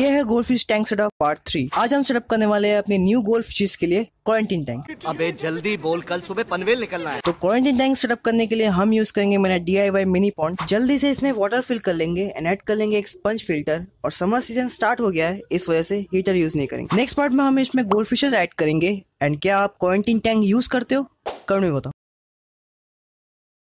ये है gold fish tank setup part three आज हम सेटअप करने वाले हैं अपने न्यू गोल्ड फिश के लिए क्वारंटीन टैंक अबे जल्दी बोल कल सुबह पनवेल निकलना है तो क्वारंटीन टैंक सेटअप करने के लिए हम यूज करेंगे मेरा D I Y mini pond जल्दी से इसमें वाटर फिल कर लेंगे एंड एड कर लेंगे एक स्पंज फिल्टर और समर सीजन स्टार्ट हो गया है इस वजह से हीटर यूज नहीं करेंगे नेक्स्ट पार्ट में हम इसमें गोल्ड फिशेज एड करेंगे एंड क्या आप क्वारंटीन टैंक यूज करते हो कमेंट में बताओ